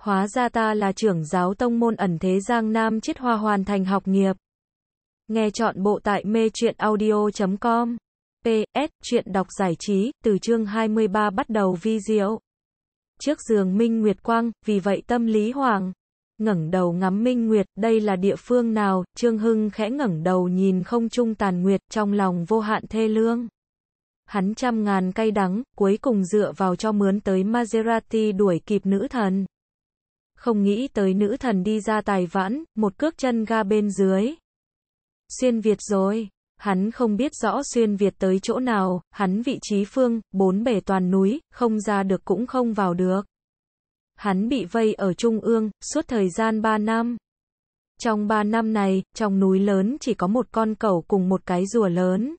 hóa ra ta là trưởng giáo tông môn ẩn thế Giang Nam chiết hoa hoàn thành học nghiệp. Nghe chọn bộ tại mê truyện audio.com. PS, truyện đọc giải trí, từ chương 23 bắt đầu vi diệu. Trước giường Minh Nguyệt Quang, vì vậy tâm lý hoàng. ngẩng đầu ngắm Minh Nguyệt, đây là địa phương nào, Trương Hưng khẽ ngẩng đầu nhìn không trung tàn nguyệt, trong lòng vô hạn thê lương hắn trăm ngàn cay đắng, cuối cùng dựa vào cho mướn tới Maserati đuổi kịp nữ thần không nghĩ tới nữ thần đi ra tài vãn, một cước chân ga bên dưới. Xuyên Việt rồi, hắn không biết rõ xuyên Việt tới chỗ nào, hắn vị trí phương, bốn bể toàn núi, không ra được cũng không vào được. Hắn bị vây ở Trung ương, suốt thời gian ba năm. Trong ba năm này, trong núi lớn chỉ có một con cẩu cùng một cái rùa lớn.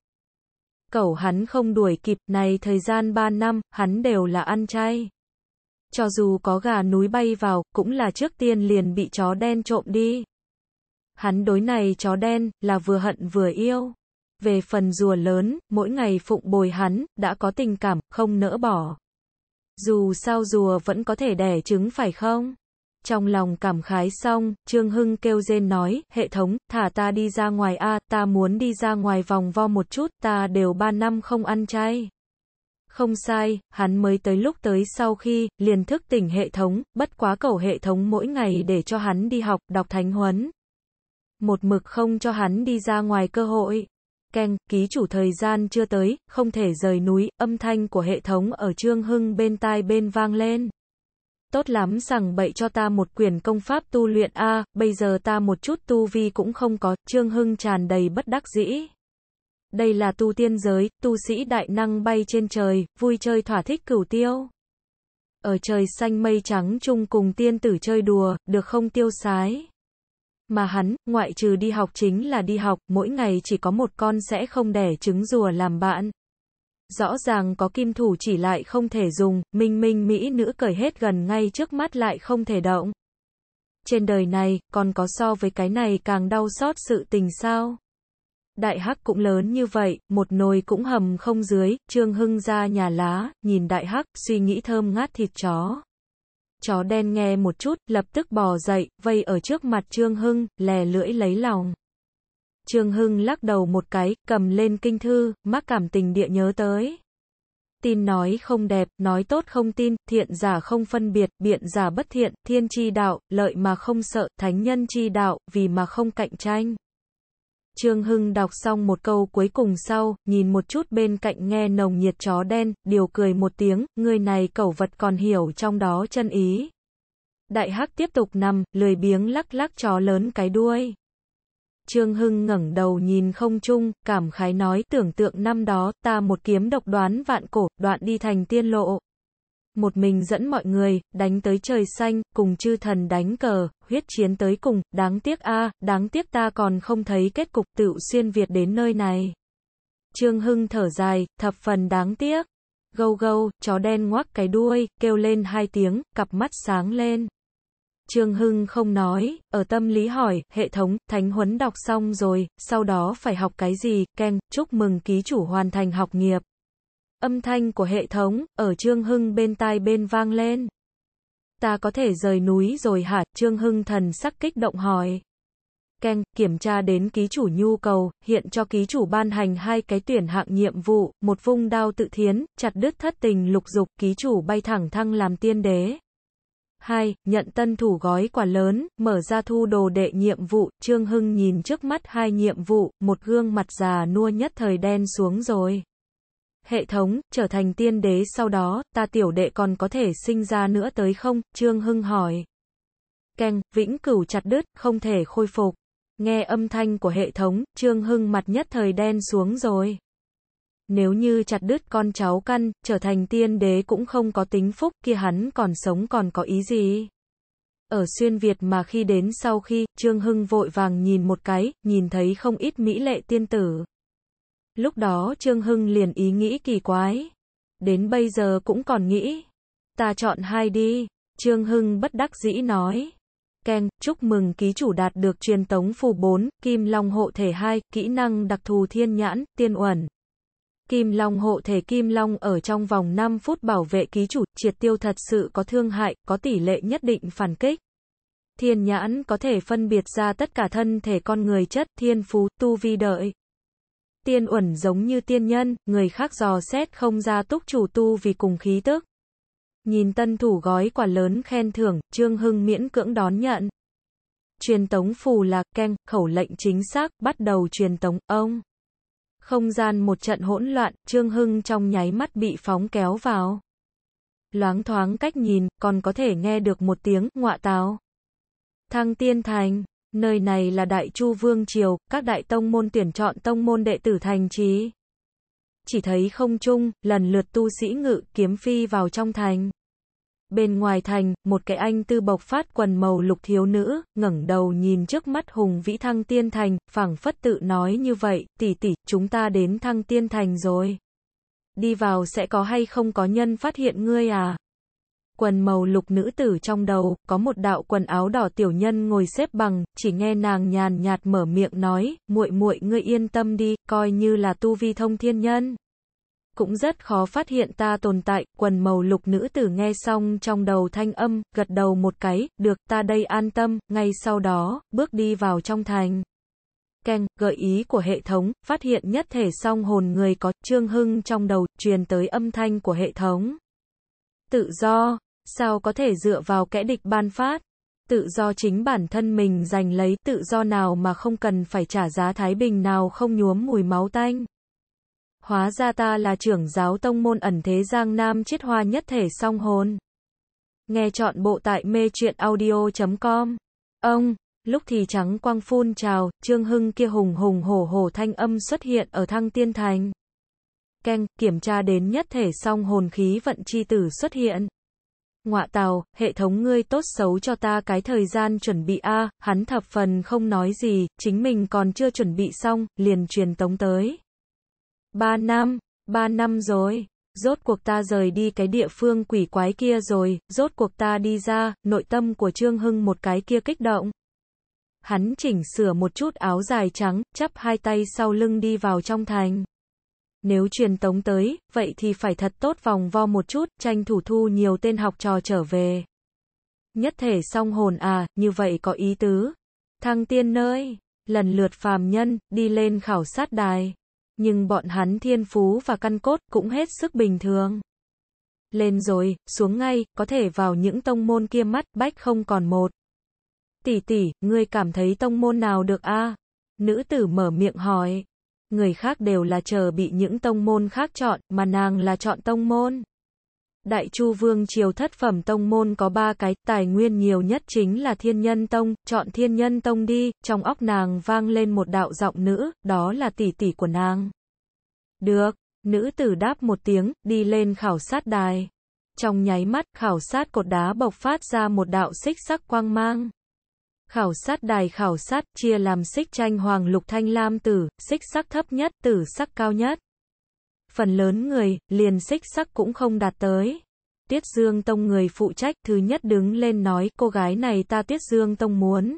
Cẩu hắn không đuổi kịp, này thời gian ba năm, hắn đều là ăn chay cho dù có gà núi bay vào, cũng là trước tiên liền bị chó đen trộm đi. Hắn đối này chó đen, là vừa hận vừa yêu. Về phần rùa lớn, mỗi ngày phụng bồi hắn, đã có tình cảm, không nỡ bỏ. Dù sao rùa vẫn có thể đẻ trứng phải không? Trong lòng cảm khái xong, Trương Hưng kêu rên nói, hệ thống, thả ta đi ra ngoài a ta muốn đi ra ngoài vòng vo một chút, ta đều ba năm không ăn chay. Không sai, hắn mới tới lúc tới sau khi, liền thức tỉnh hệ thống, bất quá cầu hệ thống mỗi ngày để cho hắn đi học, đọc thánh huấn. Một mực không cho hắn đi ra ngoài cơ hội. Keng, ký chủ thời gian chưa tới, không thể rời núi, âm thanh của hệ thống ở Trương Hưng bên tai bên vang lên. Tốt lắm rằng bậy cho ta một quyển công pháp tu luyện A, bây giờ ta một chút tu vi cũng không có, Trương Hưng tràn đầy bất đắc dĩ đây là tu tiên giới, tu sĩ đại năng bay trên trời, vui chơi thỏa thích cửu tiêu. Ở trời xanh mây trắng chung cùng tiên tử chơi đùa, được không tiêu sái. Mà hắn, ngoại trừ đi học chính là đi học, mỗi ngày chỉ có một con sẽ không đẻ trứng rùa làm bạn. Rõ ràng có kim thủ chỉ lại không thể dùng, minh minh mỹ nữ cởi hết gần ngay trước mắt lại không thể động. Trên đời này, còn có so với cái này càng đau xót sự tình sao? đại hắc cũng lớn như vậy, một nồi cũng hầm không dưới, Trương Hưng ra nhà lá, nhìn đại hắc, suy nghĩ thơm ngát thịt chó. Chó đen nghe một chút, lập tức bò dậy, vây ở trước mặt Trương Hưng, lè lưỡi lấy lòng. Trương Hưng lắc đầu một cái, cầm lên kinh thư, mắc cảm tình địa nhớ tới. Tin nói không đẹp, nói tốt không tin, thiện giả không phân biệt, biện giả bất thiện, thiên chi đạo, lợi mà không sợ, thánh nhân chi đạo, vì mà không cạnh tranh. Trương Hưng đọc xong một câu cuối cùng sau, nhìn một chút bên cạnh nghe nồng nhiệt chó đen, điều cười một tiếng, người này cẩu vật còn hiểu trong đó chân ý. Đại hắc tiếp tục nằm, lười biếng lắc lắc chó lớn cái đuôi. Trương Hưng ngẩng đầu nhìn không chung cảm khái nói tưởng tượng năm đó, ta một kiếm độc đoán vạn cổ, đoạn đi thành tiên lộ, một mình dẫn mọi người, đánh tới trời xanh, cùng chư thần đánh cờ, huyết chiến tới cùng, đáng tiếc a, đáng tiếc ta còn không thấy kết cục tựu xuyên Việt đến nơi này. Trương Hưng thở dài, thập phần đáng tiếc. Gâu gâu, chó đen ngoắc cái đuôi, kêu lên hai tiếng, cặp mắt sáng lên. Trương Hưng không nói, ở tâm lý hỏi, hệ thống, thánh huấn đọc xong rồi, sau đó phải học cái gì, keng, chúc mừng ký chủ hoàn thành học nghiệp. Âm thanh của hệ thống, ở Trương Hưng bên tai bên vang lên. Ta có thể rời núi rồi hả? Trương Hưng thần sắc kích động hỏi. keng kiểm tra đến ký chủ nhu cầu, hiện cho ký chủ ban hành hai cái tuyển hạng nhiệm vụ, một vung đao tự thiến, chặt đứt thất tình lục dục, ký chủ bay thẳng thăng làm tiên đế. hai Nhận tân thủ gói quả lớn, mở ra thu đồ đệ nhiệm vụ, Trương Hưng nhìn trước mắt hai nhiệm vụ, một gương mặt già nua nhất thời đen xuống rồi hệ thống, trở thành tiên đế sau đó, ta tiểu đệ còn có thể sinh ra nữa tới không? Trương Hưng hỏi. Keng, vĩnh cửu chặt đứt, không thể khôi phục. Nghe âm thanh của hệ thống, Trương Hưng mặt nhất thời đen xuống rồi. Nếu như chặt đứt con cháu căn, trở thành tiên đế cũng không có tính phúc, kia hắn còn sống còn có ý gì? Ở xuyên Việt mà khi đến sau khi, Trương Hưng vội vàng nhìn một cái, nhìn thấy không ít mỹ lệ tiên tử. Lúc đó Trương Hưng liền ý nghĩ kỳ quái. Đến bây giờ cũng còn nghĩ. Ta chọn hai đi. Trương Hưng bất đắc dĩ nói. Ken, chúc mừng ký chủ đạt được truyền tống phù 4, kim long hộ thể 2, kỹ năng đặc thù thiên nhãn, tiên uẩn. Kim long hộ thể kim long ở trong vòng 5 phút bảo vệ ký chủ, triệt tiêu thật sự có thương hại, có tỷ lệ nhất định phản kích. Thiên nhãn có thể phân biệt ra tất cả thân thể con người chất, thiên phú, tu vi đợi tiên uẩn giống như tiên nhân, người khác dò xét không ra túc chủ tu vì cùng khí tức. Nhìn tân thủ gói quả lớn khen thưởng, Trương Hưng miễn cưỡng đón nhận. Truyền tống phù là keng, khẩu lệnh chính xác, bắt đầu truyền tống, ông. Không gian một trận hỗn loạn, Trương Hưng trong nháy mắt bị phóng kéo vào. Loáng thoáng cách nhìn, còn có thể nghe được một tiếng, ngọa táo. Thăng tiên thành, Nơi này là Đại Chu Vương Triều, các đại tông môn tuyển chọn tông môn đệ tử thành trí. Chỉ thấy không chung, lần lượt tu sĩ ngự kiếm phi vào trong thành. Bên ngoài thành, một cái anh tư bộc phát quần màu lục thiếu nữ, ngẩng đầu nhìn trước mắt hùng vĩ thăng tiên thành, phảng phất tự nói như vậy, tỷ tỷ, chúng ta đến thăng tiên thành rồi. Đi vào sẽ có hay không có nhân phát hiện ngươi à? quần màu lục nữ tử trong đầu, có một đạo quần áo đỏ tiểu nhân ngồi xếp bằng, chỉ nghe nàng nhàn nhạt mở miệng nói, muội muội ngươi yên tâm đi, coi như là tu vi thông thiên nhân. Cũng rất khó phát hiện ta tồn tại, quần màu lục nữ tử nghe xong trong đầu thanh âm, gật đầu một cái, được ta đây an tâm, ngay sau đó, bước đi vào trong thành. Keng, gợi ý của hệ thống, phát hiện nhất thể song hồn người có, trương hưng trong đầu, truyền tới âm thanh của hệ thống tự do, sao có thể dựa vào kẻ địch ban phát. Tự do chính bản thân mình giành lấy tự do nào mà không cần phải trả giá thái bình nào không nhuốm mùi máu tanh. Hóa ra ta là trưởng giáo tông môn ẩn thế Giang Nam chiết hoa nhất thể song hồn. Nghe chọn bộ tại mê truyện audio.com. Ông, lúc thì trắng quang phun trào, Trương Hưng kia hùng hùng hổ hổ thanh âm xuất hiện ở thăng tiên thành. Keng, kiểm tra đến nhất thể song hồn khí vận chi tử xuất hiện. Ngọa tào, hệ thống ngươi tốt xấu cho ta cái thời gian chuẩn bị a, hắn thập phần không nói gì, chính mình còn chưa chuẩn bị xong, liền truyền tống tới. Ba năm, ba năm rồi, rốt cuộc ta rời đi cái địa phương quỷ quái kia rồi, rốt cuộc ta đi ra, nội tâm của Trương Hưng một cái kia kích động. Hắn chỉnh sửa một chút áo dài trắng, chắp hai tay sau lưng đi vào trong thành. Nếu truyền tống tới, vậy thì phải thật tốt vòng vo một chút, tranh thủ thu nhiều tên học trò trở về. Nhất thể song hồn à, như vậy có ý tứ. Thăng tiên nơi, lần lượt phàm nhân, đi lên khảo sát đài. Nhưng bọn hắn thiên phú và căn cốt cũng hết sức bình thường. Lên rồi, xuống ngay, có thể vào những tông môn kia mắt bách không còn một. Tỷ tỷ, ngươi cảm thấy tông môn nào được a? À? Nữ tử mở miệng hỏi người khác đều là chờ bị những tông môn khác chọn, mà nàng là chọn tông môn. Đại Chu Vương triều thất phẩm tông môn có ba cái, tài nguyên nhiều nhất chính là Thiên Nhân Tông, chọn Thiên Nhân Tông đi, trong óc nàng vang lên một đạo giọng nữ, đó là tỷ tỷ của nàng. Được, nữ tử đáp một tiếng, đi lên khảo sát đài. Trong nháy mắt, khảo sát cột đá bộc phát ra một đạo xích sắc quang mang. Khảo sát đài khảo sát chia làm xích tranh hoàng lục thanh lam tử, xích sắc thấp nhất tử sắc cao nhất. Phần lớn người liền xích sắc cũng không đạt tới. Tiết Dương Tông người phụ trách thứ nhất đứng lên nói cô gái này ta Tiết Dương Tông muốn.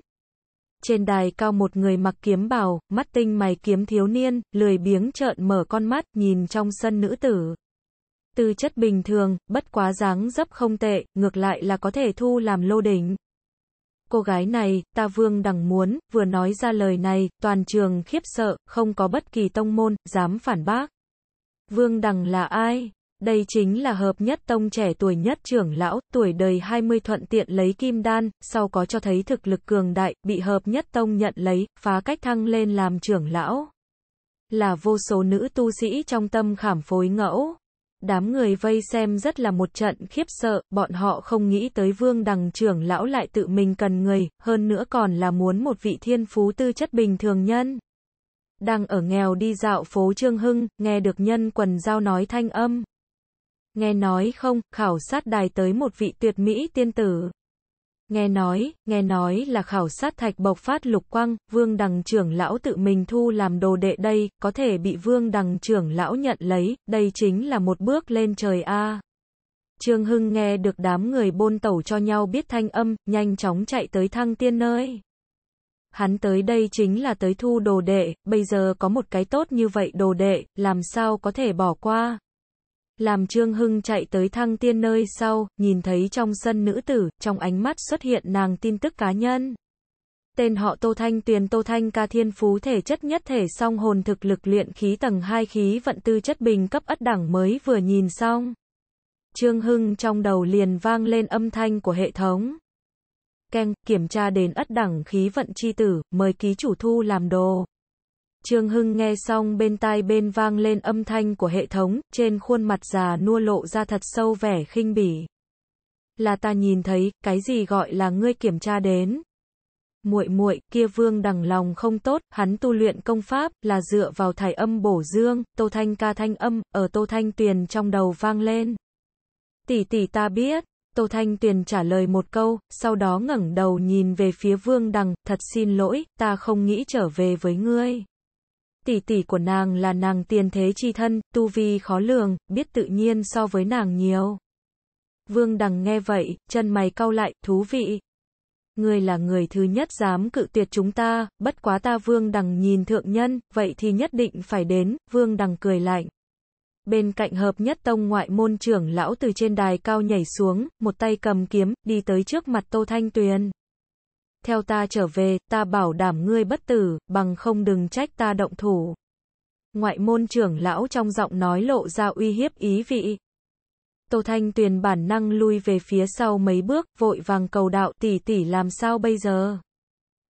Trên đài cao một người mặc kiếm bào, mắt tinh mày kiếm thiếu niên, lười biếng trợn mở con mắt nhìn trong sân nữ tử. Tư chất bình thường, bất quá dáng dấp không tệ, ngược lại là có thể thu làm lô đỉnh cô gái này, ta vương đằng muốn, vừa nói ra lời này, toàn trường khiếp sợ, không có bất kỳ tông môn, dám phản bác. Vương đằng là ai? Đây chính là hợp nhất tông trẻ tuổi nhất trưởng lão, tuổi đời 20 thuận tiện lấy kim đan, sau có cho thấy thực lực cường đại, bị hợp nhất tông nhận lấy, phá cách thăng lên làm trưởng lão. Là vô số nữ tu sĩ trong tâm khảm phối ngẫu. Đám người vây xem rất là một trận khiếp sợ, bọn họ không nghĩ tới vương đằng trưởng lão lại tự mình cần người, hơn nữa còn là muốn một vị thiên phú tư chất bình thường nhân. Đang ở nghèo đi dạo phố Trương Hưng, nghe được nhân quần giao nói thanh âm. Nghe nói không, khảo sát đài tới một vị tuyệt mỹ tiên tử. Nghe nói, nghe nói là khảo sát thạch bộc phát lục quang, vương đằng trưởng lão tự mình thu làm đồ đệ đây, có thể bị vương đằng trưởng lão nhận lấy, đây chính là một bước lên trời a. Trương Hưng nghe được đám người bôn tẩu cho nhau biết thanh âm, nhanh chóng chạy tới thăng tiên nơi. Hắn tới đây chính là tới thu đồ đệ, bây giờ có một cái tốt như vậy đồ đệ, làm sao có thể bỏ qua làm Trương Hưng chạy tới thăng tiên nơi sau, nhìn thấy trong sân nữ tử, trong ánh mắt xuất hiện nàng tin tức cá nhân. Tên họ Tô Thanh Tuyền Tô Thanh ca thiên phú thể chất nhất thể song hồn thực lực luyện khí tầng 2 khí vận tư chất bình cấp ất đẳng mới vừa nhìn xong. Trương Hưng trong đầu liền vang lên âm thanh của hệ thống. Keng, kiểm tra đến ất đẳng khí vận chi tử, mời ký chủ thu làm đồ. Trương Hưng nghe xong bên tai bên vang lên âm thanh của hệ thống, trên khuôn mặt già nua lộ ra thật sâu vẻ khinh bỉ. Là ta nhìn thấy, cái gì gọi là ngươi kiểm tra đến. Muội muội, kia Vương đằng lòng không tốt, hắn tu luyện công pháp là dựa vào thải âm bổ dương, Tô Thanh ca thanh âm ở Tô Thanh Tuyền trong đầu vang lên. Tỷ tỷ ta biết, Tô Thanh Tuyền trả lời một câu, sau đó ngẩng đầu nhìn về phía Vương Đằng, thật xin lỗi, ta không nghĩ trở về với ngươi tỷ tỷ của nàng là nàng tiền thế chi thân, tu vi khó lường, biết tự nhiên so với nàng nhiều. Vương Đằng nghe vậy, chân mày cau lại, thú vị. Người là người thứ nhất dám cự tuyệt chúng ta, bất quá ta Vương Đằng nhìn thượng nhân, vậy thì nhất định phải đến, Vương Đằng cười lạnh. Bên cạnh hợp nhất tông ngoại môn trưởng lão từ trên đài cao nhảy xuống, một tay cầm kiếm, đi tới trước mặt Tô Thanh Tuyền theo ta trở về, ta bảo đảm ngươi bất tử, bằng không đừng trách ta động thủ. Ngoại môn trưởng lão trong giọng nói lộ ra uy hiếp ý vị. Tô Thanh Tuyền bản năng lui về phía sau mấy bước, vội vàng cầu đạo tỷ tỷ làm sao bây giờ.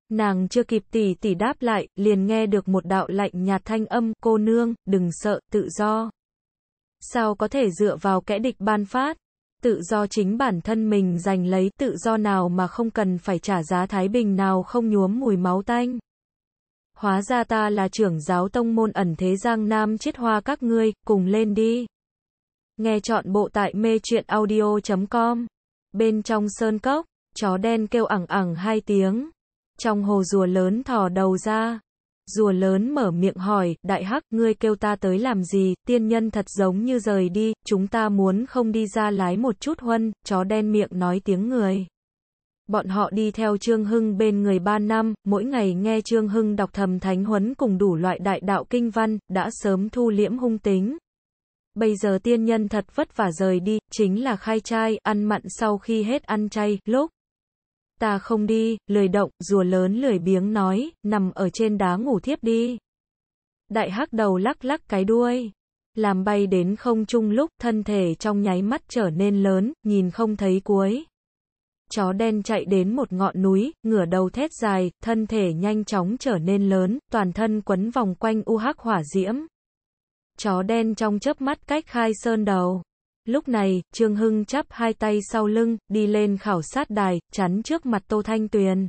Nàng chưa kịp tỷ tỷ đáp lại, liền nghe được một đạo lạnh nhạt thanh âm, cô nương, đừng sợ, tự do. Sao có thể dựa vào kẻ địch ban phát? tự do chính bản thân mình giành lấy, tự do nào mà không cần phải trả giá thái bình nào không nhuốm mùi máu tanh. Hóa ra ta là trưởng giáo tông môn ẩn thế Giang Nam chiết hoa các ngươi, cùng lên đi. Nghe chọn bộ tại mê truyện audio.com. Bên trong sơn cốc, chó đen kêu ẳng ẳng hai tiếng. Trong hồ rùa lớn thò đầu ra. Rùa lớn mở miệng hỏi, đại hắc, ngươi kêu ta tới làm gì, tiên nhân thật giống như rời đi, chúng ta muốn không đi ra lái một chút huân, chó đen miệng nói tiếng người. Bọn họ đi theo Trương Hưng bên người ba năm, mỗi ngày nghe Trương Hưng đọc thầm thánh huấn cùng đủ loại đại đạo kinh văn, đã sớm thu liễm hung tính. Bây giờ tiên nhân thật vất vả rời đi, chính là khai trai, ăn mặn sau khi hết ăn chay, lốc ta không đi, lười động, rùa lớn lười biếng nói, nằm ở trên đá ngủ thiếp đi. Đại hắc đầu lắc lắc cái đuôi, làm bay đến không trung lúc thân thể trong nháy mắt trở nên lớn, nhìn không thấy cuối. Chó đen chạy đến một ngọn núi, ngửa đầu thét dài, thân thể nhanh chóng trở nên lớn, toàn thân quấn vòng quanh u hắc hỏa diễm. Chó đen trong chớp mắt cách khai sơn đầu. Lúc này, Trương Hưng chắp hai tay sau lưng, đi lên khảo sát đài, chắn trước mặt Tô Thanh Tuyền.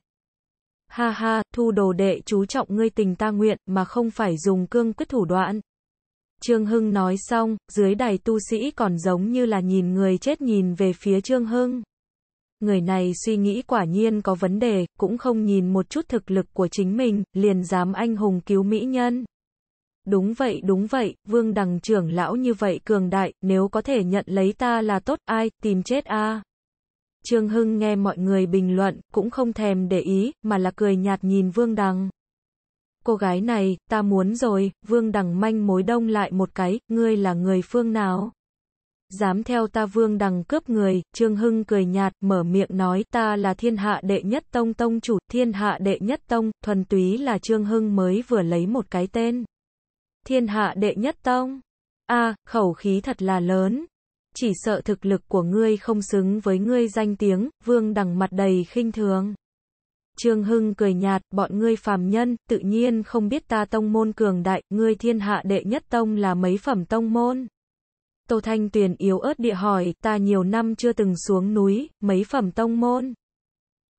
Ha ha, thu đồ đệ chú trọng ngươi tình ta nguyện, mà không phải dùng cương quyết thủ đoạn. Trương Hưng nói xong, dưới đài tu sĩ còn giống như là nhìn người chết nhìn về phía Trương Hưng. Người này suy nghĩ quả nhiên có vấn đề, cũng không nhìn một chút thực lực của chính mình, liền dám anh hùng cứu mỹ nhân. Đúng vậy đúng vậy, vương đằng trưởng lão như vậy cường đại, nếu có thể nhận lấy ta là tốt, ai, tìm chết a Trương Hưng nghe mọi người bình luận, cũng không thèm để ý, mà là cười nhạt nhìn vương đằng. Cô gái này, ta muốn rồi, vương đằng manh mối đông lại một cái, ngươi là người phương nào? dám theo ta vương đằng cướp người, Trương Hưng cười nhạt, mở miệng nói ta là thiên hạ đệ nhất tông tông chủ, thiên hạ đệ nhất tông, thuần túy là Trương Hưng mới vừa lấy một cái tên. Thiên hạ đệ nhất tông. A, khẩu khí thật là lớn. Chỉ sợ thực lực của ngươi không xứng với ngươi danh tiếng, Vương Đằng mặt đầy khinh thường. Trương Hưng cười nhạt, bọn ngươi phàm nhân, tự nhiên không biết ta tông môn cường đại, ngươi thiên hạ đệ nhất tông là mấy phẩm tông môn. Tô Thanh Tuyền yếu ớt địa hỏi, ta nhiều năm chưa từng xuống núi, mấy phẩm tông môn.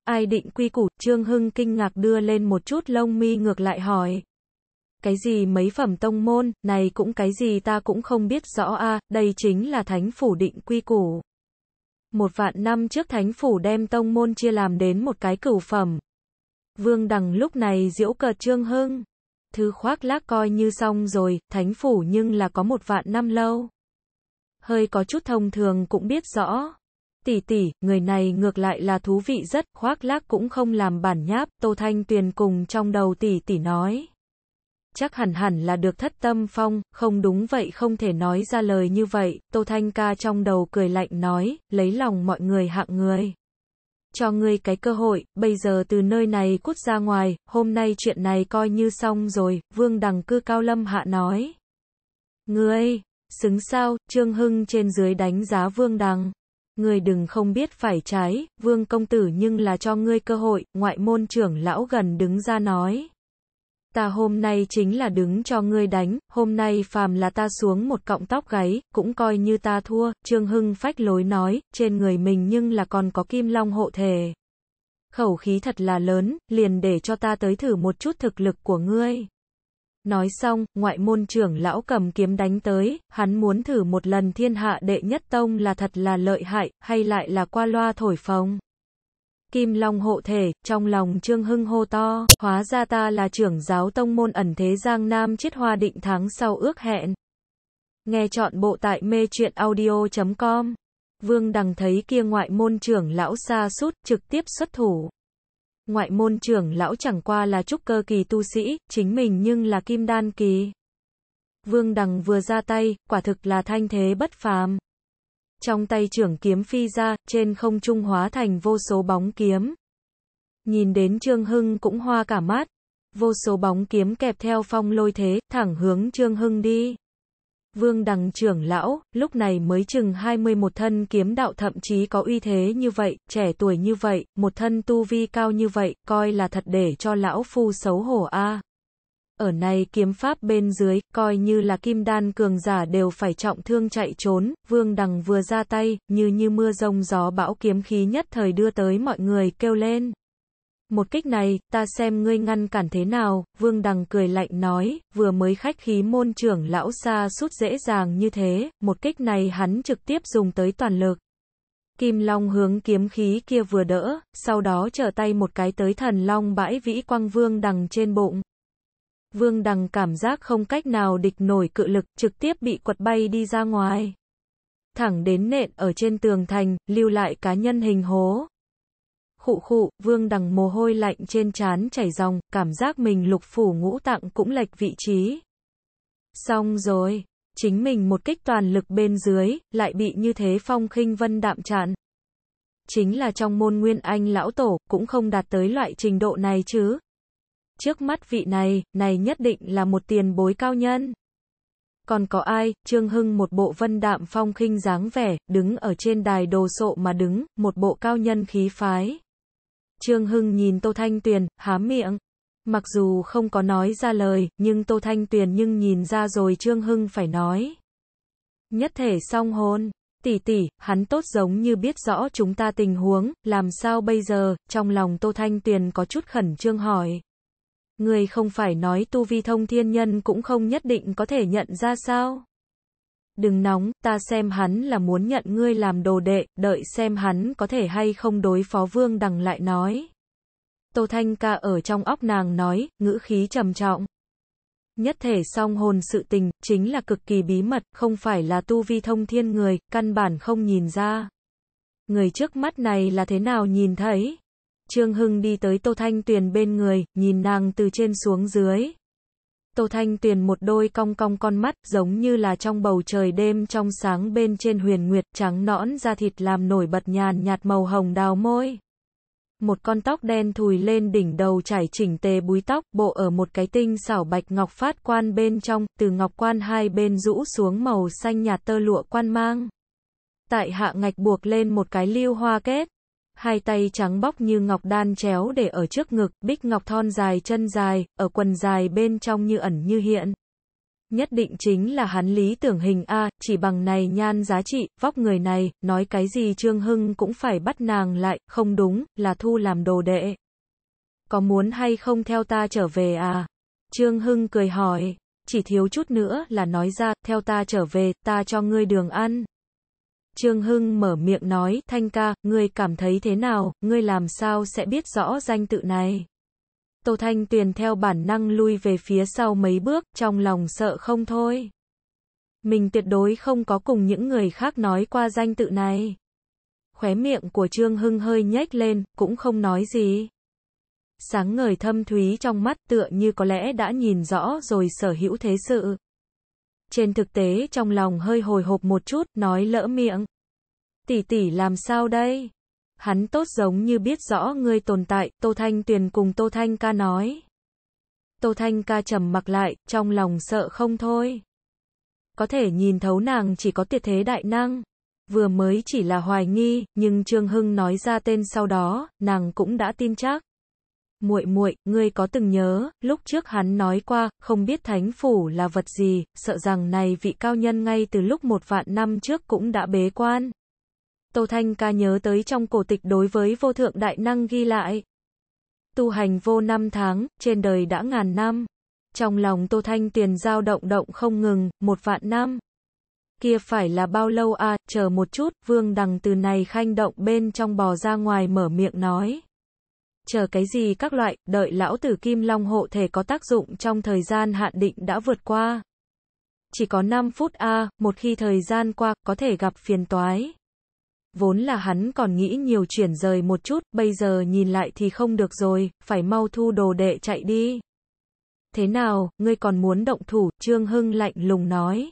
Ai định quy củ, Trương Hưng kinh ngạc đưa lên một chút lông mi ngược lại hỏi, cái gì mấy phẩm tông môn, này cũng cái gì ta cũng không biết rõ a đây chính là thánh phủ định quy củ. Một vạn năm trước thánh phủ đem tông môn chia làm đến một cái cửu phẩm. Vương đằng lúc này diễu cợt trương hưng. Thứ khoác lác coi như xong rồi, thánh phủ nhưng là có một vạn năm lâu. Hơi có chút thông thường cũng biết rõ. Tỷ tỷ, người này ngược lại là thú vị rất, khoác lác cũng không làm bản nháp, Tô Thanh Tuyền cùng trong đầu tỷ tỷ nói chắc hẳn hẳn là được thất tâm phong, không đúng vậy không thể nói ra lời như vậy, Tô Thanh Ca trong đầu cười lạnh nói, lấy lòng mọi người hạng người. Cho ngươi cái cơ hội, bây giờ từ nơi này cút ra ngoài, hôm nay chuyện này coi như xong rồi, vương đằng cư cao lâm hạ nói. Ngươi, xứng sao, Trương Hưng trên dưới đánh giá vương đằng. Ngươi đừng không biết phải trái, vương công tử nhưng là cho ngươi cơ hội, ngoại môn trưởng lão gần đứng ra nói ta hôm nay chính là đứng cho ngươi đánh, hôm nay phàm là ta xuống một cọng tóc gáy, cũng coi như ta thua, Trương Hưng phách lối nói, trên người mình nhưng là còn có kim long hộ thể. Khẩu khí thật là lớn, liền để cho ta tới thử một chút thực lực của ngươi. Nói xong, ngoại môn trưởng lão cầm kiếm đánh tới, hắn muốn thử một lần thiên hạ đệ nhất tông là thật là lợi hại, hay lại là qua loa thổi phồng. Kim Long hộ thể, trong lòng Trương Hưng hô to, hóa ra ta là trưởng giáo tông môn ẩn thế Giang Nam chết hoa định tháng sau ước hẹn. Nghe chọn bộ tại mê chuyện audio.com. Vương Đằng thấy kia ngoại môn trưởng lão xa sút trực tiếp xuất thủ. Ngoại môn trưởng lão chẳng qua là trúc cơ kỳ tu sĩ, chính mình nhưng là kim đan kỳ. Vương Đằng vừa ra tay, quả thực là thanh thế bất phàm. Trong tay trưởng kiếm phi ra, trên không trung hóa thành vô số bóng kiếm. Nhìn đến Trương Hưng cũng hoa cả mắt. Vô số bóng kiếm kẹp theo phong lôi thế, thẳng hướng Trương Hưng đi. Vương đằng trưởng lão, lúc này mới chừng 21 thân kiếm đạo thậm chí có uy thế như vậy, trẻ tuổi như vậy, một thân tu vi cao như vậy, coi là thật để cho lão phu xấu hổ a. À. Ở này kiếm pháp bên dưới, coi như là kim đan cường giả đều phải trọng thương chạy trốn, vương đằng vừa ra tay, như như mưa rông gió bão kiếm khí nhất thời đưa tới mọi người kêu lên. Một kích này, ta xem ngươi ngăn cản thế nào, vương đằng cười lạnh nói, vừa mới khách khí môn trưởng lão xa sút dễ dàng như thế, một kích này hắn trực tiếp dùng tới toàn lực. Kim Long hướng kiếm khí kia vừa đỡ, sau đó trở tay một cái tới thần Long bãi vĩ quang vương đằng trên bụng. Vương Đằng cảm giác không cách nào địch nổi cự lực, trực tiếp bị quật bay đi ra ngoài. Thẳng đến nện ở trên tường thành, lưu lại cá nhân hình hố. Khụ khụ, Vương Đằng mồ hôi lạnh trên trán chảy ròng, cảm giác mình lục phủ ngũ tạng cũng lệch vị trí. Xong rồi, chính mình một kích toàn lực bên dưới, lại bị như thế phong khinh vân đạm chặn. Chính là trong môn nguyên anh lão tổ, cũng không đạt tới loại trình độ này chứ, Trước mắt vị này, này nhất định là một tiền bối cao nhân. Còn có ai, Trương Hưng một bộ vân đạm phong khinh dáng vẻ, đứng ở trên đài đồ sộ mà đứng, một bộ cao nhân khí phái. Trương Hưng nhìn Tô Thanh Tuyền, há miệng. Mặc dù không có nói ra lời, nhưng Tô Thanh Tuyền nhưng nhìn ra rồi Trương Hưng phải nói. Nhất thể song hôn tỷ tỷ, hắn tốt giống như biết rõ chúng ta tình huống, làm sao bây giờ, trong lòng Tô Thanh Tuyền có chút khẩn trương hỏi. Người không phải nói tu vi thông thiên nhân cũng không nhất định có thể nhận ra sao? Đừng nóng, ta xem hắn là muốn nhận ngươi làm đồ đệ, đợi xem hắn có thể hay không đối phó vương đằng lại nói. Tô Thanh ca ở trong óc nàng nói, ngữ khí trầm trọng. Nhất thể song hồn sự tình, chính là cực kỳ bí mật, không phải là tu vi thông thiên người, căn bản không nhìn ra. Người trước mắt này là thế nào nhìn thấy? Trương Hưng đi tới Tô Thanh Tuyền bên người, nhìn nàng từ trên xuống dưới. Tô Thanh Tuyền một đôi cong cong con mắt, giống như là trong bầu trời đêm trong sáng bên trên huyền nguyệt, trắng nõn da thịt làm nổi bật nhàn nhạt màu hồng đào môi. Một con tóc đen thùi lên đỉnh đầu trải chỉnh tề búi tóc, bộ ở một cái tinh xảo bạch ngọc phát quan bên trong, từ ngọc quan hai bên rũ xuống màu xanh nhạt tơ lụa quan mang. Tại hạ ngạch buộc lên một cái lưu hoa kết hai tay trắng bóc như ngọc đan chéo để ở trước ngực, bích ngọc thon dài chân dài, ở quần dài bên trong như ẩn như hiện. Nhất định chính là hắn lý tưởng hình A, chỉ bằng này nhan giá trị, vóc người này, nói cái gì Trương Hưng cũng phải bắt nàng lại, không đúng, là thu làm đồ đệ. Có muốn hay không theo ta trở về à? Trương Hưng cười hỏi, chỉ thiếu chút nữa là nói ra, theo ta trở về, ta cho ngươi đường ăn. Trương Hưng mở miệng nói, Thanh ca, ngươi cảm thấy thế nào, ngươi làm sao sẽ biết rõ danh tự này. Tô Thanh Tuyền theo bản năng lui về phía sau mấy bước, trong lòng sợ không thôi. Mình tuyệt đối không có cùng những người khác nói qua danh tự này. Khóe miệng của Trương Hưng hơi nhếch lên, cũng không nói gì. Sáng ngời thâm thúy trong mắt tựa như có lẽ đã nhìn rõ rồi sở hữu thế sự trên thực tế trong lòng hơi hồi hộp một chút, nói lỡ miệng. Tỷ tỷ làm sao đây? Hắn tốt giống như biết rõ ngươi tồn tại, Tô Thanh Tuyền cùng Tô Thanh ca nói. Tô Thanh ca trầm mặc lại, trong lòng sợ không thôi. Có thể nhìn thấu nàng chỉ có tiệt thế đại năng. Vừa mới chỉ là hoài nghi, nhưng Trương Hưng nói ra tên sau đó, nàng cũng đã tin chắc muội muội, ngươi có từng nhớ, lúc trước hắn nói qua, không biết thánh phủ là vật gì, sợ rằng này vị cao nhân ngay từ lúc một vạn năm trước cũng đã bế quan. Tô Thanh ca nhớ tới trong cổ tịch đối với vô thượng đại năng ghi lại. Tu hành vô năm tháng, trên đời đã ngàn năm. Trong lòng Tô Thanh tiền giao động động không ngừng, một vạn năm. Kia phải là bao lâu à, chờ một chút, vương đằng từ này khanh động bên trong bò ra ngoài mở miệng nói chờ cái gì các loại, đợi lão tử kim long hộ thể có tác dụng trong thời gian hạn định đã vượt qua. Chỉ có 5 phút a, một khi thời gian qua, có thể gặp phiền toái. Vốn là hắn còn nghĩ nhiều chuyển rời một chút, bây giờ nhìn lại thì không được rồi, phải mau thu đồ đệ chạy đi. Thế nào, ngươi còn muốn động thủ, Trương Hưng lạnh lùng nói.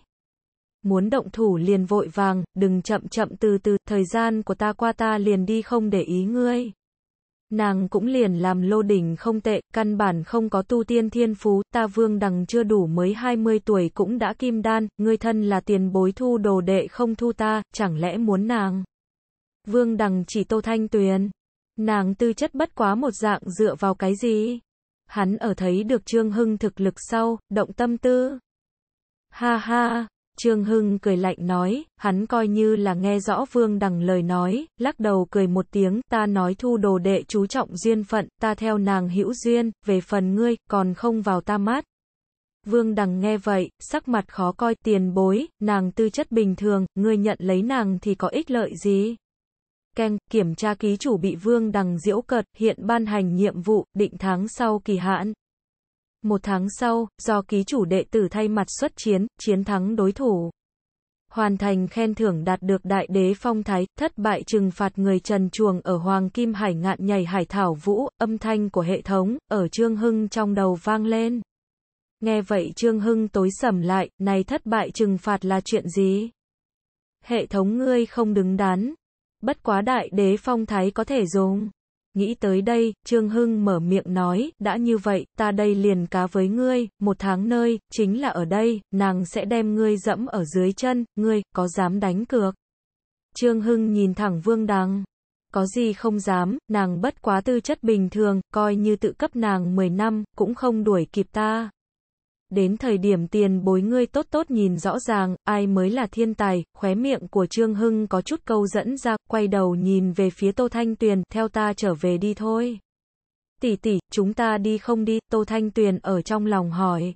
Muốn động thủ liền vội vàng, đừng chậm chậm từ từ, thời gian của ta qua ta liền đi không để ý ngươi nàng cũng liền làm lô đỉnh không tệ, căn bản không có tu tiên thiên phú, ta vương đằng chưa đủ mới 20 tuổi cũng đã kim đan, người thân là tiền bối thu đồ đệ không thu ta, chẳng lẽ muốn nàng? Vương đằng chỉ tô thanh tuyền. Nàng tư chất bất quá một dạng dựa vào cái gì? Hắn ở thấy được Trương Hưng thực lực sau, động tâm tư. Ha ha, Trương Hưng cười lạnh nói, hắn coi như là nghe rõ Vương Đằng lời nói, lắc đầu cười một tiếng, ta nói thu đồ đệ chú trọng duyên phận, ta theo nàng hữu duyên, về phần ngươi, còn không vào ta mát. Vương Đằng nghe vậy, sắc mặt khó coi tiền bối, nàng tư chất bình thường, ngươi nhận lấy nàng thì có ích lợi gì? Keng, kiểm tra ký chủ bị Vương Đằng diễu cợt, hiện ban hành nhiệm vụ, định tháng sau kỳ hạn. Một tháng sau, do ký chủ đệ tử thay mặt xuất chiến, chiến thắng đối thủ. Hoàn thành khen thưởng đạt được đại đế phong thái, thất bại trừng phạt người trần chuồng ở Hoàng Kim Hải ngạn nhảy hải thảo vũ, âm thanh của hệ thống, ở Trương Hưng trong đầu vang lên. Nghe vậy Trương Hưng tối sầm lại, này thất bại trừng phạt là chuyện gì? Hệ thống ngươi không đứng đắn. Bất quá đại đế phong thái có thể dùng. Nghĩ tới đây, Trương Hưng mở miệng nói, đã như vậy, ta đây liền cá với ngươi, một tháng nơi, chính là ở đây, nàng sẽ đem ngươi dẫm ở dưới chân, ngươi, có dám đánh cược? Trương Hưng nhìn thẳng Vương Đằng. Có gì không dám, nàng bất quá tư chất bình thường, coi như tự cấp nàng 10 năm, cũng không đuổi kịp ta đến thời điểm tiền bối ngươi tốt tốt nhìn rõ ràng, ai mới là thiên tài, khóe miệng của Trương Hưng có chút câu dẫn ra, quay đầu nhìn về phía Tô Thanh Tuyền, theo ta trở về đi thôi. Tỷ tỷ, chúng ta đi không đi, Tô Thanh Tuyền ở trong lòng hỏi.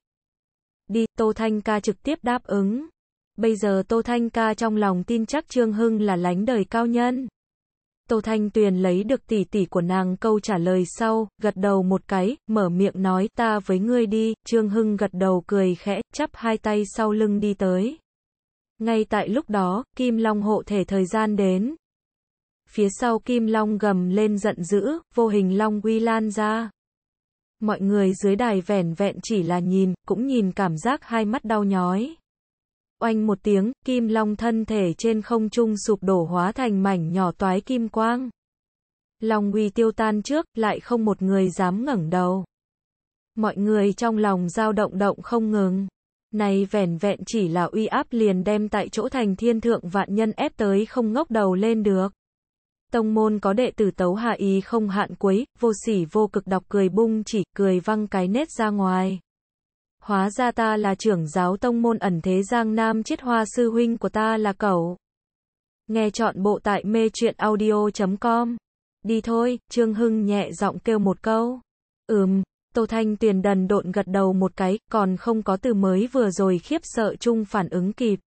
Đi, Tô Thanh ca trực tiếp đáp ứng. Bây giờ Tô Thanh ca trong lòng tin chắc Trương Hưng là lánh đời cao nhân. Tô Thanh Tuyền lấy được tỷ tỷ của nàng câu trả lời sau, gật đầu một cái, mở miệng nói ta với ngươi đi, Trương Hưng gật đầu cười khẽ, chắp hai tay sau lưng đi tới. Ngay tại lúc đó, Kim Long hộ thể thời gian đến. Phía sau Kim Long gầm lên giận dữ, vô hình Long uy lan ra. Mọi người dưới đài vẻn vẹn chỉ là nhìn, cũng nhìn cảm giác hai mắt đau nhói. Oanh một tiếng, kim long thân thể trên không trung sụp đổ hóa thành mảnh nhỏ toái kim quang. Long uy tiêu tan trước, lại không một người dám ngẩng đầu. Mọi người trong lòng dao động động không ngừng. Này vẻn vẹn chỉ là uy áp liền đem tại chỗ thành thiên thượng vạn nhân ép tới không ngóc đầu lên được. Tông môn có đệ tử tấu hạ ý không hạn quấy, vô sỉ vô cực đọc cười bung chỉ, cười văng cái nét ra ngoài hóa ra ta là trưởng giáo tông môn ẩn thế Giang Nam chiết hoa sư huynh của ta là cậu. Nghe chọn bộ tại mê chuyện audio.com. Đi thôi, Trương Hưng nhẹ giọng kêu một câu. Ừm, Tô Thanh Tuyền đần độn gật đầu một cái, còn không có từ mới vừa rồi khiếp sợ chung phản ứng kịp.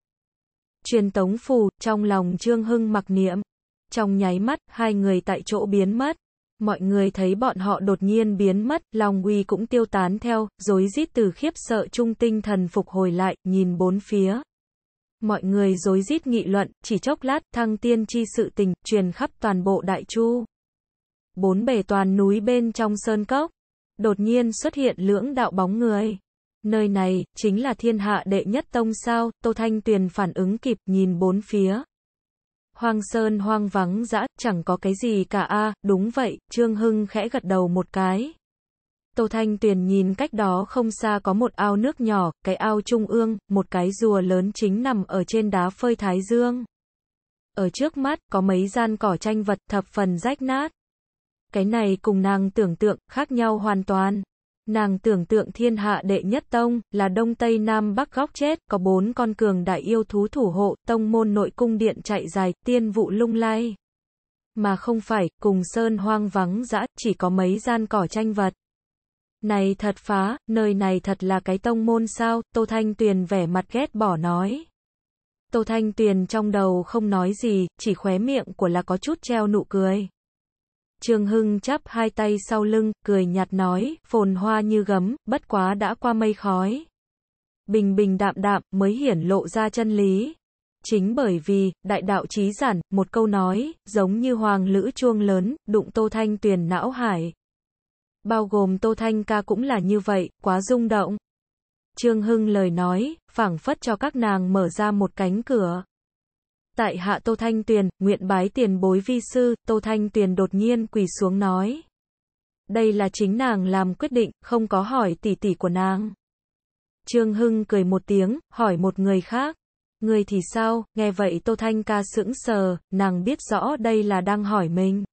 Truyền tống phù, trong lòng Trương Hưng mặc niệm. Trong nháy mắt, hai người tại chỗ biến mất mọi người thấy bọn họ đột nhiên biến mất, lòng uy cũng tiêu tán theo, rối rít từ khiếp sợ trung tinh thần phục hồi lại, nhìn bốn phía. Mọi người rối rít nghị luận, chỉ chốc lát, thăng tiên chi sự tình, truyền khắp toàn bộ đại chu. Bốn bề toàn núi bên trong sơn cốc, đột nhiên xuất hiện lưỡng đạo bóng người. Nơi này, chính là thiên hạ đệ nhất tông sao, Tô Thanh Tuyền phản ứng kịp, nhìn bốn phía hoang sơn hoang vắng dã, chẳng có cái gì cả a đúng vậy, Trương Hưng khẽ gật đầu một cái. Tô Thanh Tuyền nhìn cách đó không xa có một ao nước nhỏ, cái ao trung ương, một cái rùa lớn chính nằm ở trên đá phơi thái dương. Ở trước mắt, có mấy gian cỏ tranh vật thập phần rách nát. Cái này cùng nàng tưởng tượng, khác nhau hoàn toàn. Nàng tưởng tượng thiên hạ đệ nhất tông, là đông tây nam bắc góc chết, có bốn con cường đại yêu thú thủ hộ, tông môn nội cung điện chạy dài, tiên vụ lung lai. Mà không phải, cùng sơn hoang vắng dã, chỉ có mấy gian cỏ tranh vật. Này thật phá, nơi này thật là cái tông môn sao, Tô Thanh Tuyền vẻ mặt ghét bỏ nói. Tô Thanh Tuyền trong đầu không nói gì, chỉ khóe miệng của là có chút treo nụ cười. Trương Hưng chắp hai tay sau lưng, cười nhạt nói, phồn hoa như gấm, bất quá đã qua mây khói. Bình bình đạm đạm mới hiển lộ ra chân lý. Chính bởi vì, đại đạo trí giản, một câu nói, giống như hoàng lữ chuông lớn, đụng tô thanh tuyền não hải. Bao gồm tô thanh ca cũng là như vậy, quá rung động. Trương Hưng lời nói, phảng phất cho các nàng mở ra một cánh cửa tại hạ Tô Thanh Tuyền, nguyện bái tiền bối vi sư, Tô Thanh Tuyền đột nhiên quỳ xuống nói. Đây là chính nàng làm quyết định, không có hỏi tỷ tỷ của nàng. Trương Hưng cười một tiếng, hỏi một người khác. Người thì sao, nghe vậy Tô Thanh ca sững sờ, nàng biết rõ đây là đang hỏi mình.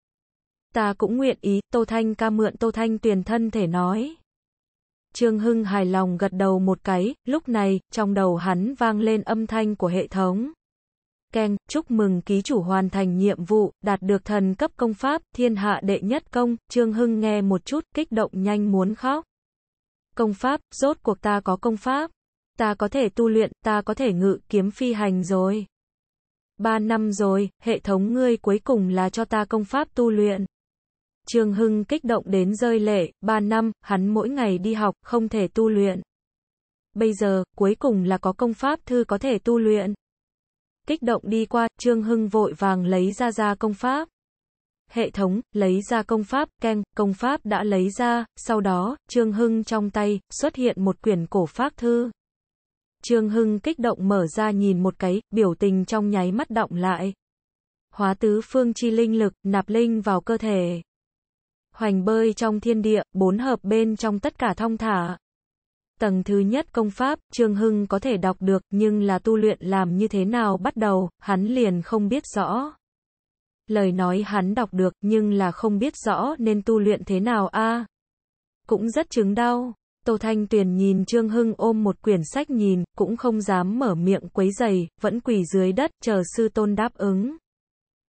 Ta cũng nguyện ý, Tô Thanh ca mượn Tô Thanh Tuyền thân thể nói. Trương Hưng hài lòng gật đầu một cái, lúc này, trong đầu hắn vang lên âm thanh của hệ thống. Keng, chúc mừng ký chủ hoàn thành nhiệm vụ, đạt được thần cấp công pháp, thiên hạ đệ nhất công, Trương Hưng nghe một chút, kích động nhanh muốn khóc. Công pháp, rốt cuộc ta có công pháp. Ta có thể tu luyện, ta có thể ngự kiếm phi hành rồi. Ba năm rồi, hệ thống ngươi cuối cùng là cho ta công pháp tu luyện. Trương Hưng kích động đến rơi lệ, ba năm, hắn mỗi ngày đi học, không thể tu luyện. Bây giờ, cuối cùng là có công pháp thư có thể tu luyện. Kích động đi qua, Trương Hưng vội vàng lấy ra ra công pháp. Hệ thống, lấy ra công pháp, keng, công pháp đã lấy ra, sau đó, Trương Hưng trong tay, xuất hiện một quyển cổ pháp thư. Trương Hưng kích động mở ra nhìn một cái, biểu tình trong nháy mắt động lại. Hóa tứ phương chi linh lực, nạp linh vào cơ thể. Hoành bơi trong thiên địa, bốn hợp bên trong tất cả thong thả. Tầng thứ nhất công pháp, Trương Hưng có thể đọc được, nhưng là tu luyện làm như thế nào bắt đầu, hắn liền không biết rõ. Lời nói hắn đọc được, nhưng là không biết rõ nên tu luyện thế nào a Cũng rất chứng đau. Tô Thanh Tuyền nhìn Trương Hưng ôm một quyển sách nhìn, cũng không dám mở miệng quấy giày, vẫn quỳ dưới đất, chờ sư tôn đáp ứng.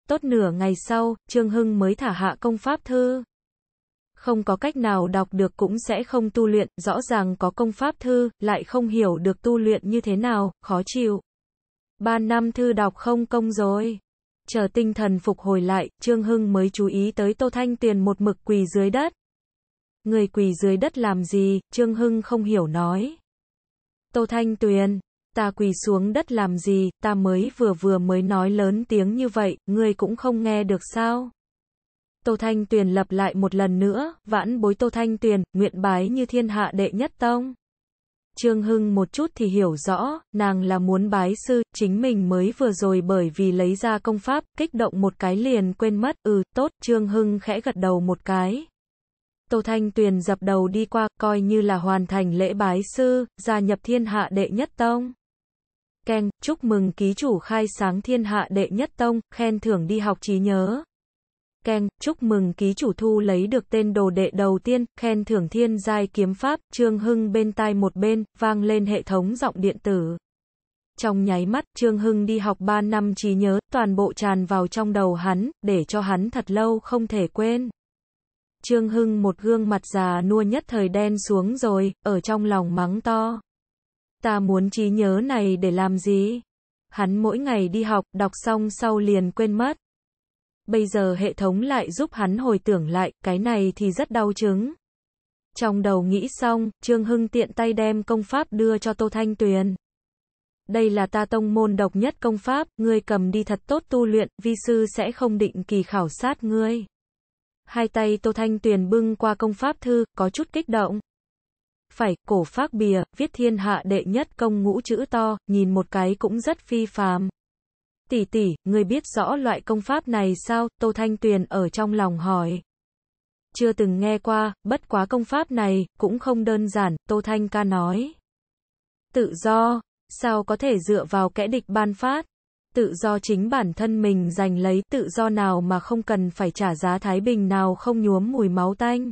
Tốt nửa ngày sau, Trương Hưng mới thả hạ công pháp thư không có cách nào đọc được cũng sẽ không tu luyện, rõ ràng có công pháp thư, lại không hiểu được tu luyện như thế nào, khó chịu. Ba năm thư đọc không công rồi. Chờ tinh thần phục hồi lại, Trương Hưng mới chú ý tới Tô Thanh Tuyền một mực quỳ dưới đất. Người quỳ dưới đất làm gì, Trương Hưng không hiểu nói. Tô Thanh Tuyền, ta quỳ xuống đất làm gì, ta mới vừa vừa mới nói lớn tiếng như vậy, người cũng không nghe được sao? Tô Thanh Tuyền lặp lại một lần nữa, vãn bối Tô Thanh Tuyền, nguyện bái như thiên hạ đệ nhất tông. Trương Hưng một chút thì hiểu rõ, nàng là muốn bái sư, chính mình mới vừa rồi bởi vì lấy ra công pháp, kích động một cái liền quên mất, ừ, tốt, Trương Hưng khẽ gật đầu một cái. Tô Thanh Tuyền dập đầu đi qua, coi như là hoàn thành lễ bái sư, gia nhập thiên hạ đệ nhất tông. Keng, chúc mừng ký chủ khai sáng thiên hạ đệ nhất tông, khen thưởng đi học trí nhớ. Ken, chúc mừng ký chủ thu lấy được tên đồ đệ đầu tiên, khen thưởng thiên giai kiếm pháp, Trương Hưng bên tai một bên, vang lên hệ thống giọng điện tử. Trong nháy mắt, Trương Hưng đi học 3 năm trí nhớ, toàn bộ tràn vào trong đầu hắn, để cho hắn thật lâu không thể quên. Trương Hưng một gương mặt già nua nhất thời đen xuống rồi, ở trong lòng mắng to. Ta muốn trí nhớ này để làm gì? Hắn mỗi ngày đi học, đọc xong sau liền quên mất bây giờ hệ thống lại giúp hắn hồi tưởng lại, cái này thì rất đau chứng. Trong đầu nghĩ xong, Trương Hưng tiện tay đem công pháp đưa cho Tô Thanh Tuyền. Đây là ta tông môn độc nhất công pháp, ngươi cầm đi thật tốt tu luyện, vi sư sẽ không định kỳ khảo sát ngươi. Hai tay Tô Thanh Tuyền bưng qua công pháp thư, có chút kích động. Phải, cổ phác bìa, viết thiên hạ đệ nhất công ngũ chữ to, nhìn một cái cũng rất phi phàm. Tỷ tỷ, người biết rõ loại công pháp này sao? Tô Thanh Tuyền ở trong lòng hỏi. Chưa từng nghe qua, bất quá công pháp này, cũng không đơn giản, Tô Thanh ca nói. Tự do, sao có thể dựa vào kẻ địch ban phát? Tự do chính bản thân mình giành lấy tự do nào mà không cần phải trả giá thái bình nào không nhuốm mùi máu tanh.